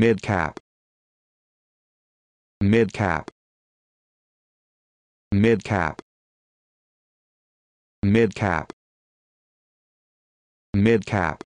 mid-cap mid-cap mid-cap mid-cap mid-cap